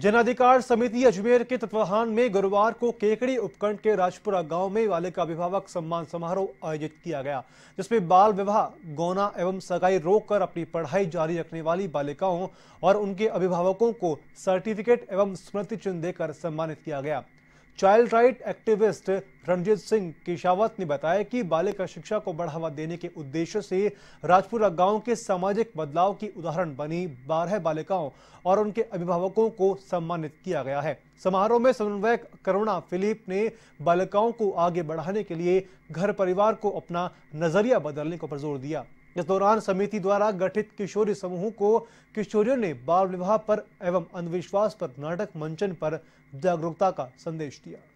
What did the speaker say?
जनाधिकार समिति अजमेर के तत्वाधान में गुरुवार को केकड़ी उपखंड के राजपुरा गांव में बालिका अभिभावक सम्मान समारोह आयोजित किया गया जिसमें बाल विवाह गौना एवं सगाई रोककर अपनी पढ़ाई जारी रखने वाली बालिकाओं और उनके अभिभावकों को सर्टिफिकेट एवं स्मृति चिन्ह देकर सम्मानित किया गया child right activist Ranjit Singh Keshawat ने बताया कि बालिका शिक्षा को बढ़ावा देने के उद्देश्य से राजपुरा गांव के सामाजिक बदलाव की उदाहरण बनी बारह बालिकाओं और उनके अभिभावकों को सम्मानित किया गया है समारोह में समन्वयक करुणा फिलिप ने बालिकाओं को आगे बढ़ाने के लिए घर परिवार को अपना नजरिया बदलने को पर जोर दिया इस दौरान समिति द्वारा गठित किशोरी समूह को किशोरियों ने बाल विवाह पर एवं अंधविश्वास पर नाटक मंचन पर जागरूकता का संदेश दिया